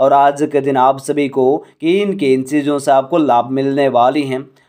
और आज के दिन आप सभी को किन किन चीज़ों से आपको लाभ मिलने वाली हैं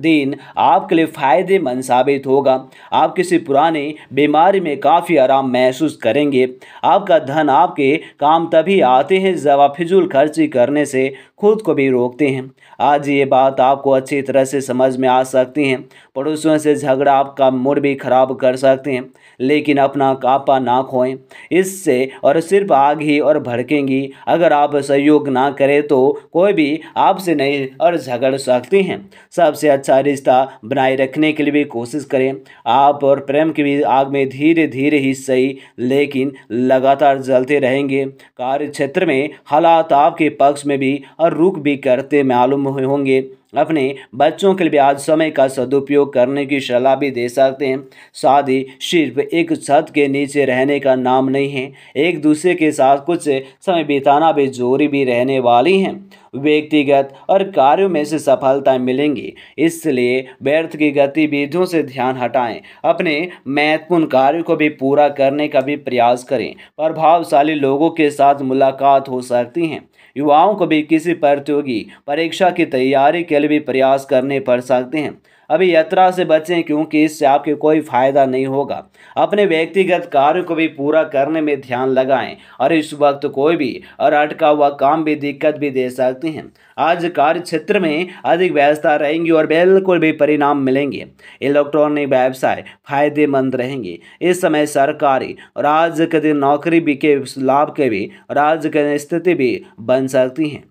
दिन आपके लिए फ़ायदेमंद साबित होगा आप किसी पुराने बीमारी में काफ़ी आराम महसूस करेंगे आपका धन आपके काम तभी आते हैं जब आप फिजूल खर्ची करने से खुद को भी रोकते हैं आज ये बात आपको अच्छी तरह से समझ में आ सकती है पड़ोसियों से झगड़ा आपका मूड भी खराब कर सकते हैं लेकिन अपना कापा ना खोएं इससे और सिर्फ आग ही और भड़केंगी अगर आप सहयोग ना करें तो कोई भी आपसे नहीं और झगड़ सकते हैं सबसे अच्छा रिश्ता बनाए रखने के लिए भी कोशिश करें आप और प्रेम की भी आग में धीरे धीरे ही सही लेकिन लगातार जलते रहेंगे कार्य क्षेत्र में हालात आपके पक्ष में भी और रुक भी करते मालूम हुए होंगे अपने बच्चों के लिए आज समय का सदुपयोग करने की सलाह भी दे सकते हैं शादी सिर्फ एक छत के नीचे रहने का नाम नहीं है एक दूसरे के साथ कुछ समय बिताना भी जोरी भी रहने वाली हैं व्यक्तिगत और कार्यों में से सफलता मिलेंगी इसलिए व्यर्थ की गतिविधियों से ध्यान हटाएं अपने महत्वपूर्ण कार्यों को भी पूरा करने का भी प्रयास करें प्रभावशाली लोगों के साथ मुलाकात हो सकती हैं युवाओं को भी किसी प्रतियोगी परीक्षा की तैयारी के लिए भी प्रयास करने पड़ सकते हैं अभी यात्रा से बचें क्योंकि इससे आपके कोई फ़ायदा नहीं होगा अपने व्यक्तिगत कार्य को भी पूरा करने में ध्यान लगाएं और इस वक्त कोई भी और अटका हुआ काम भी दिक्कत भी दे सकते हैं आज कार्य क्षेत्र में अधिक व्यवस्था रहेंगी और बिल्कुल भी परिणाम मिलेंगे इलेक्ट्रॉनिक व्यवसाय फायदेमंद रहेंगे इस समय सरकारी और आज के दिन नौकरी भी के लाभ के भी और आज के स्थिति भी बन सकती हैं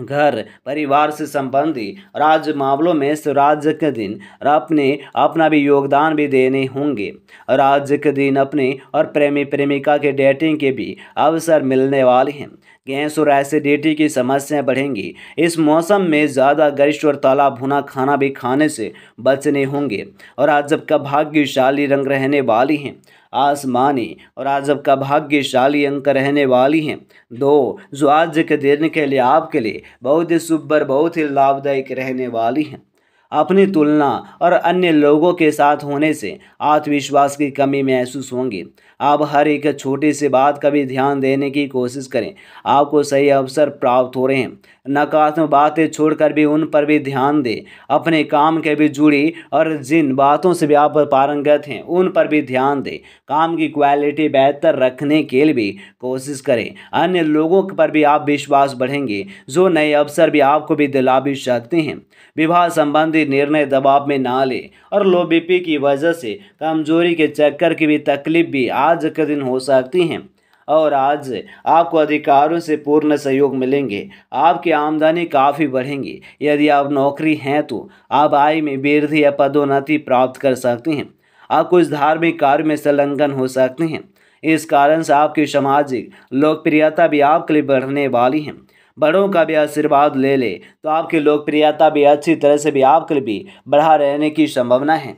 घर परिवार से संबंधी राज्य मामलों में स्वराज्य के दिन और अपने अपना भी योगदान भी देने होंगे और राज्य के दिन अपने और प्रेमी प्रेमिका के डेटिंग के भी अवसर मिलने वाले हैं गैस और एसिडिटी की समस्याएं बढ़ेंगी इस मौसम में ज़्यादा गरिष्ठ और ताला भुना खाना भी खाने से बचने होंगे और आज का भाग्यशाली रंग रहने वाली हैं आसमानी और आज का भाग्यशाली अंक रहने वाली हैं दो जो आज के दिन के लिए आपके लिए बहुत ही सुबर बहुत ही लाभदायक रहने वाली हैं अपनी तुलना और अन्य लोगों के साथ होने से आत्मविश्वास की कमी महसूस होंगी आप हर एक छोटी सी बात का भी ध्यान देने की कोशिश करें आपको सही अवसर प्राप्त हो रहे हैं नकारात्मक बातें छोड़कर भी उन पर भी ध्यान दें अपने काम के भी जुड़ी और जिन बातों से भी आप पारंगत हैं उन पर भी ध्यान दें काम की क्वालिटी बेहतर रखने के लिए भी कोशिश करें अन्य लोगों पर भी आप विश्वास बढ़ेंगे जो नए अवसर भी आपको भी दिला भी सकते हैं विवाह संबंधी जरूरी निर्णय दबाव में ना ले और लो बीपी की वजह से कमजोरी के चक्कर की भी तकलीफ भी आज के दिन हो सकती हैं और आज आपको अधिकारों से पूर्ण सहयोग मिलेंगे आपकी आमदनी काफ़ी बढ़ेंगी यदि आप नौकरी हैं तो आप आय में वृद्धि या पदोन्नति प्राप्त कर सकते हैं आप कुछ धार्मिक कार्य में संलग्न हो सकते हैं इस कारण से आपकी सामाजिक लोकप्रियता भी आपके लिए बढ़ने वाली है बड़ों का भी आशीर्वाद ले ले तो आपकी लोकप्रियता भी अच्छी तरह से भी आपके भी बढ़ा रहने की संभावना है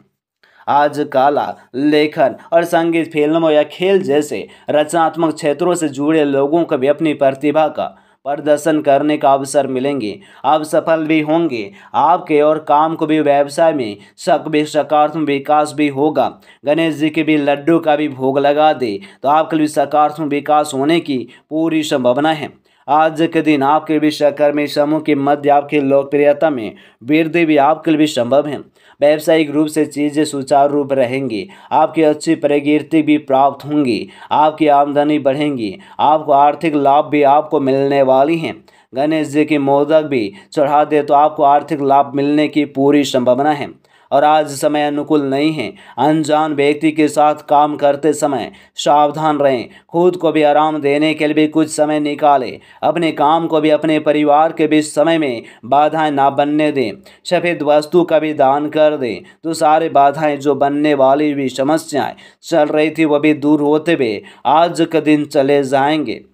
आज कला लेखन और संगीत फिल्मों या खेल जैसे रचनात्मक क्षेत्रों से जुड़े लोगों को भी अपनी प्रतिभा का प्रदर्शन करने का अवसर मिलेंगे आप सफल भी होंगे आपके और काम को भी व्यवसाय में सक भी सकारात्मक विकास भी होगा गणेश जी के भी लड्डू का भी भोग लगा दे तो आपके लिए सकारात्मक विकास होने की पूरी संभावना है आज के दिन आपके भी सहकर्मी समूह के मध्य आपकी लोकप्रियता में वृद्धि भी आपके लिए भी संभव है व्यावसायिक रूप से चीज़ें सुचारू रूप रहेंगी आपकी अच्छी प्रकृति भी प्राप्त होंगी आपकी आमदनी बढ़ेंगी आपको आर्थिक लाभ भी आपको मिलने वाली हैं गणेश जी की मोदक भी चढ़ा दे तो आपको आर्थिक लाभ मिलने की पूरी संभावना है और आज समय अनुकूल नहीं है अनजान व्यक्ति के साथ काम करते समय सावधान रहें खुद को भी आराम देने के लिए भी कुछ समय निकालें अपने काम को भी अपने परिवार के बीच समय में बाधाएं ना बनने दें सफ़ेद वस्तु का भी दान कर दें तो सारे बाधाएं जो बनने वाली भी समस्याएं चल रही थी वह भी दूर होते हुए आज का दिन चले जाएंगे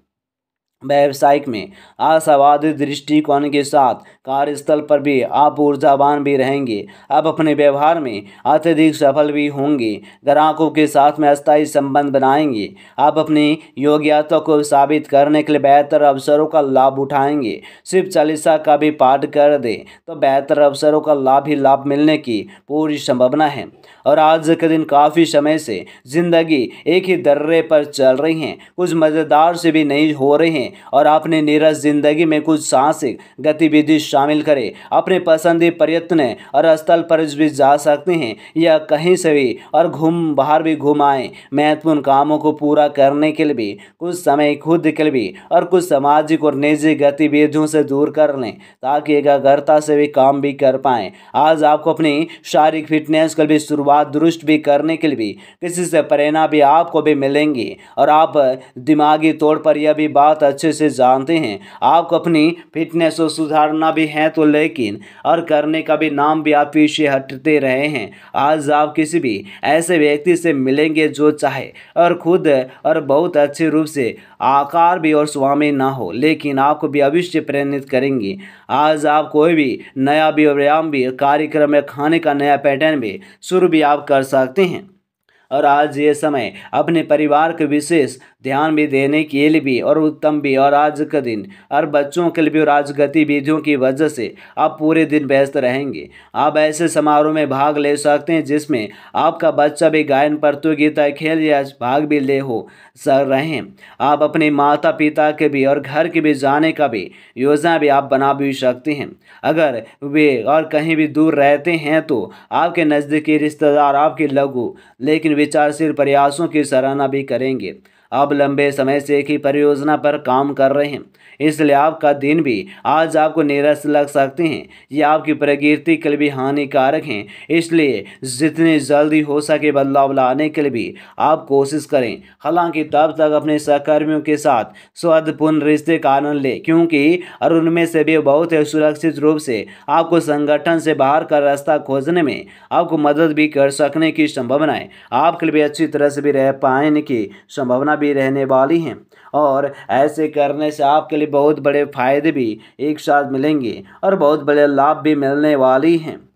व्यावसायिक में आशावादी दृष्टिकोण के साथ कार्यस्थल पर भी आप ऊर्जावान भी रहेंगे आप अपने व्यवहार में अत्यधिक सफल भी होंगे ग्राहकों के साथ में अस्थायी संबंध बनाएंगे आप अपनी योग्यता को साबित करने के लिए बेहतर अवसरों का लाभ उठाएंगे सिर्फ चालीसा का भी पाठ कर दें तो बेहतर अवसरों का लाभ ही लाभ मिलने की पूरी संभावना है और आज के दिन काफ़ी समय से जिंदगी एक ही दर्रे पर चल रही हैं कुछ मज़ेदार से भी नहीं हो रहे हैं और अपने नीरस जिंदगी में कुछ साहसिक गतिविधि शामिल करें अपने पसंदी पर्यटन और स्थल पर भी जा सकते हैं या कहीं से भी और घूम बाहर भी घूम महत्वपूर्ण कामों को पूरा करने के लिए भी कुछ समय खुद के लिए भी और कुछ सामाजिक और निजी गतिविधियों से दूर कर लें ताकि एकाग्रता से भी काम भी कर पाए आज आपको अपनी शारीरिक फिटनेस के भी शुरुआत दुरुस्त भी करने के लिए भी किसी से प्रेरणा भी आपको भी मिलेंगी और आप दिमागी तौर पर यह भी बात अच्छी अच्छे से जानते हैं आपको अपनी फिटनेस को सुधारना भी है तो लेकिन और करने का भी नाम भी आप पीछे हटते रहे हैं आज आप किसी भी ऐसे व्यक्ति से मिलेंगे जो चाहे और खुद और बहुत अच्छे रूप से आकार भी और स्वामी ना हो लेकिन आपको भी अविश्य प्रेरित करेंगे आज आप कोई भी नया भी व्यायाम भी कार्यक्रम या खाने का नया पैटर्न भी शुरू भी आप कर सकते हैं और आज ये समय अपने परिवार के विशेष ध्यान भी देने के लिए भी और उत्तम भी और आज का दिन और बच्चों के लिए भी और आज गतिविधियों की वजह से आप पूरे दिन व्यस्त रहेंगे आप ऐसे समारोह में भाग ले सकते हैं जिसमें आपका बच्चा भी गायन प्रतियोगिता खेल या भाग भी ले हो सर रहे आप अपने माता पिता के भी और घर के भी जाने का भी योजना भी आप बना भी सकते हैं अगर वे और कहीं भी दूर रहते हैं तो आपके नज़दीकी रिश्तेदार आपके लघु लेकिन विचारशील प्रयासों की सराहना भी करेंगे आप लंबे समय से एक ही परियोजना पर काम कर रहे हैं इसलिए आपका दिन भी आज आपको नीरस लग सकते हैं ये आपकी प्रकृति के लिए भी हानिकारक हैं इसलिए जितनी जल्दी हो सके बदलाव लाने के लिए भी आप कोशिश करें हालांकि तब तक अपने सहकर्मियों के साथ स्वादपूर्ण रिश्ते का आनंद लें क्योंकि और उनमें से भी बहुत ही सुरक्षित रूप से आपको संगठन से बाहर का रास्ता खोजने में आपको मदद भी कर सकने की संभावनाएं आपके लिए अच्छी तरह से भी रह पाने की संभावना भी रहने वाली हैं और ऐसे करने से आपके लिए बहुत बड़े फ़ायदे भी एक साथ मिलेंगे और बहुत बड़े लाभ भी मिलने वाली हैं